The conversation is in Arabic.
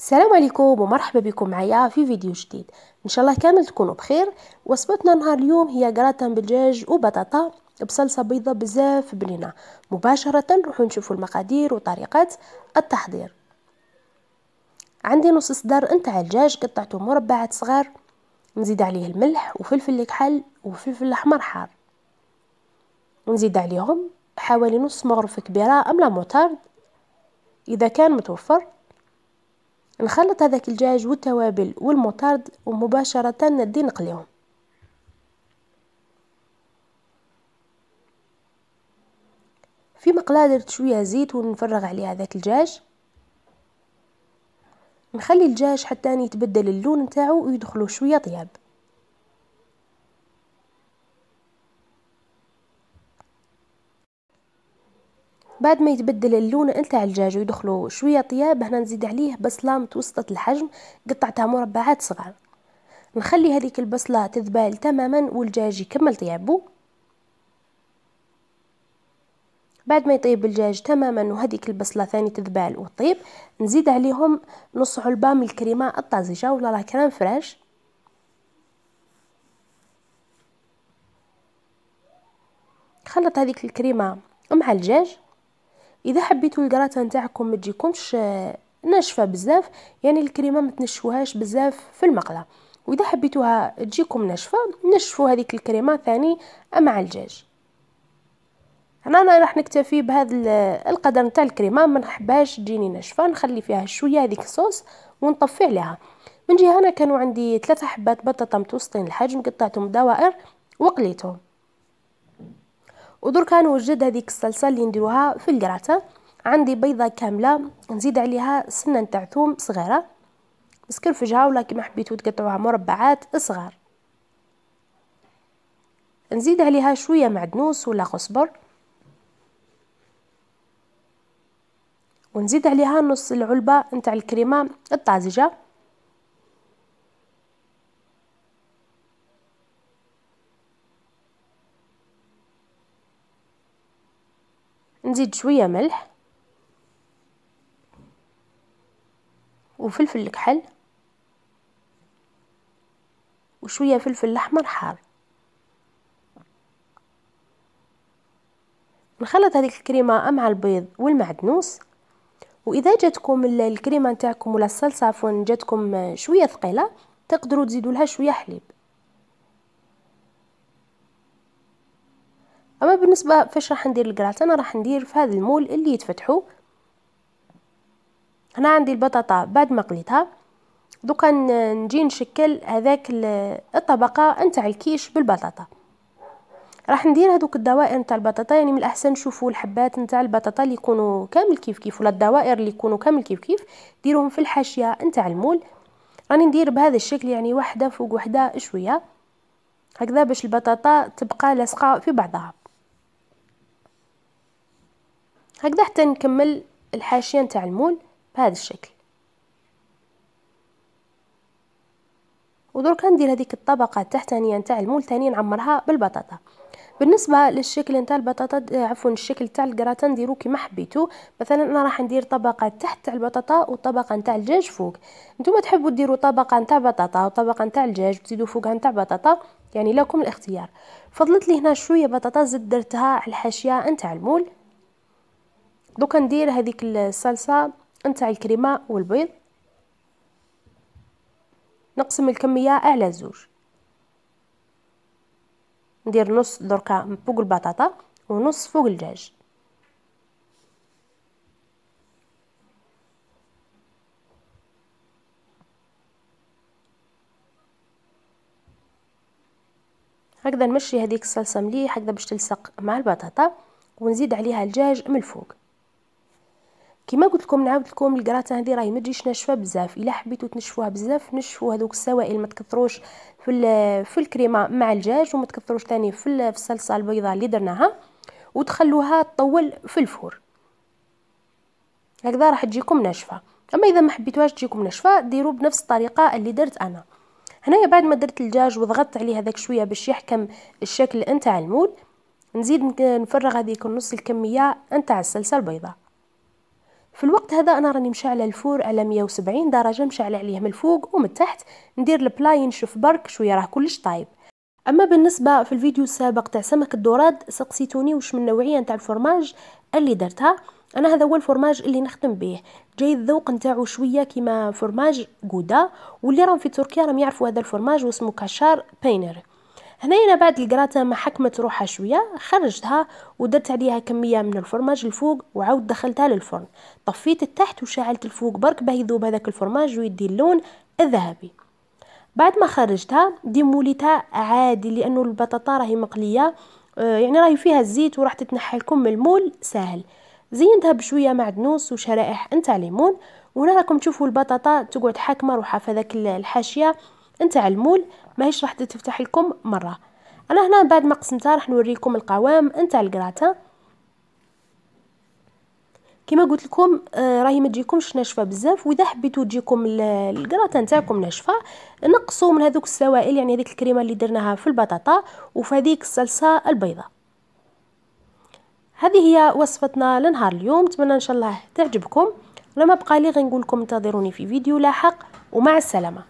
السلام عليكم ومرحبا بكم معايا في فيديو جديد ان شاء الله كامل تكونوا بخير وصفتنا نهار اليوم هي غراتان بالدجاج وبطاطا بصلصه بيضة بزاف بنينه مباشره نروحوا نشوفوا المقادير وطريقه التحضير عندي نص صدر نتاع الدجاج قطعته مربعات صغار نزيد عليه الملح وفلفل الكحل وفلفل احمر حار ونزيد عليهم حوالي نص مغرفه كبيره املا موتارد اذا كان متوفر نخلط هذاك الدجاج والتوابل والمطارد ومباشرة ندي نقليهم في مقلاة درت شوية زيت ونفرغ عليه هذاك الدجاج نخلي الدجاج حتى يتبدل اللون نتاعو ويدخلو شوية طياب بعد ما يتبدل اللون نتاع الدجاج ويدخلوا شويه طياب هنا نزيد عليه بصله متوسطه الحجم قطعتها مربعات صغار نخلي هذيك البصله تذبال تماما والدجاج يكمل طيابه بعد ما يطيب الدجاج تماما وهذيك البصله ثاني تذبال وطيب نزيد عليهم نص علبه من الكريمه الطازجه ولا لا كريم فريش خلط هذيك الكريمه مع الدجاج اذا حبيتوا الكراتان تاعكم ما تجيكمش آه، ناشفه بزاف يعني الكريمه ما تنشفوهاش بزاف في المقله واذا حبيتوها تجيكم ناشفه نشفوا هذيك الكريمه ثاني مع الدجاج هنا انا راح نكتفي بهذا القدر نتاع الكريمه ما نحبهاش تجيني ناشفه نخلي فيها شويه هذيك الصوص ونطفي عليها من جهه انا كانوا عندي ثلاثة حبات بطاطا متوسطين الحجم قطعتهم دوائر وقليتهم ودور نوجد هذيك الصلصه اللي نديروها في الكراتا عندي بيضه كامله نزيد عليها سنه تاع ثوم صغيره جهه ولا كيما حبيتو تقطعوها مربعات صغار نزيد عليها شويه معدنوس ولا خصبر ونزيد عليها نص العلبه نتاع الكريمه الطازجه نزيد شويه ملح وفلفل الكحل وشويه فلفل احمر حار نخلط هذيك الكريمه مع البيض والمعدنوس واذا جاتكم الكريمه نتاعكم ولا الصلصه عفوا جاتكم شويه ثقيله تقدروا تزيدوا لها شويه حليب اما بالنسبه فاش راح ندير الكراتان راح ندير في هذا المول اللي يتفتحوا هنا عندي البطاطا بعد ما قليتها دوكا نجي نشكل هذاك الطبقه نتاع الكيش بالبطاطا راح ندير هذوك الدوائر نتاع البطاطا يعني من الاحسن تشوفوا الحبات نتاع البطاطا اللي يكونوا كامل كيف كيف ولا الدوائر اللي يكونوا كامل كيف كيف ديروهم في الحاشيه نتاع المول راني ندير بهذا الشكل يعني واحده فوق واحده شويه هكذا باش البطاطا تبقى لاصقه في بعضها هكذا حتى نكمل الحاشية نتاع المول بهذا الشكل ودرك ندير هذيك الطبقة التحتانية نتاع المول تاني نعمرها بالبطاطا بالنسبة للشكل نتاع البطاطا عفوا الشكل نتاع الكراتا نديرو كيما حبيتو مثلا انا راح ندير طبقة تحت تاع البطاطا وطبقة نتاع الدجاج فوق نتوما تحبوا ديروا طبقة نتاع بطاطا وطبقة نتاع الدجاج وتزيدوا فوقها نتاع بطاطا يعني لكم الاختيار فضلت لي هنا شوية بطاطا زدت درتها على الحاشية نتاع المول دوكا ندير هذيك الصلصه نتاع الكريمه والبيض نقسم الكميه على زوج ندير نص دركا فوق البطاطا ونص فوق الدجاج هكذا نمشي هذيك الصلصه مليح هكذا باش تلصق مع البطاطا ونزيد عليها الدجاج من الفوق كما قلت لكم نعاود لكم الكراتان هذه راهي ما تجيش ناشفه بزاف الا حبيتو تنشفوها بزاف نشفوا هذوك السوائل ما تكثروش في في الكريمه مع الدجاج وما تكثروش ثاني في الصلصه البيضاء اللي درناها وتخلوها تطول في الفور هكذا راح تجيكم ناشفه اما اذا ما حبيتوهاش تجيكم ناشفه ديروا بنفس الطريقه اللي درت انا هنايا بعد ما درت الدجاج وضغطت عليه هذاك شويه باش يحكم الشكل نتاع المول نزيد نفرغ هذيك نص الكميه نتاع الصلصه البيضاء في الوقت هذا انا راني مشعله الفور على 170 درجه مشعله عليه من الفوق ومن التحت ندير البلاي نشوف برك شويه راه كلش طايب اما بالنسبه في الفيديو السابق تاع سمك الدوراد سقسيتوني واش من نوعيه تاع الفرماج اللي درتها انا هذا هو الفرماج اللي نخدم به جاي الذوق نتاعو شويه كيما فرماج غودا واللي راهم في تركيا راهم يعرفوا هذا الفرماج واسمه كاشار بينر هنايا بعد الكراتا ما حكمت روحها شويه خرجتها ودرت عليها كميه من الفرماج الفوق وعاود دخلتها للفرن طفيت التحت وشعلت الفوق برك باه يذوب هذاك الفرماج ويدي اللون الذهبي بعد ما خرجتها دي موليتها عادي لانه البطاطا راهي مقليه آه، يعني راهي فيها الزيت وراح تتنحى لكم من المول سهل زينتها بشويه معدنوس وشرائح نتاع ليمون وهنا راكم تشوفوا البطاطا تقعد حاكمه روحها في هذاك الحاشيه نتاع المول ماهيش راح تتفتح لكم مره انا هنا بعد ما قسمتها راح نوريكم القوام نتاع الكراتان كما قلت لكم آه، راهي ما تجيكمش ناشفه بزاف واذا حبيتو تجيكم الكراته نتاعكم ناشفه نقصوا من هذوك السوائل يعني هذيك الكريمه اللي درناها في البطاطا وفي هذيك الصلصه البيضاء هذه هي وصفتنا لنهار اليوم نتمنى ان شاء الله تعجبكم لما بقى لي غنقول لكم انتظروني في فيديو لاحق ومع السلامه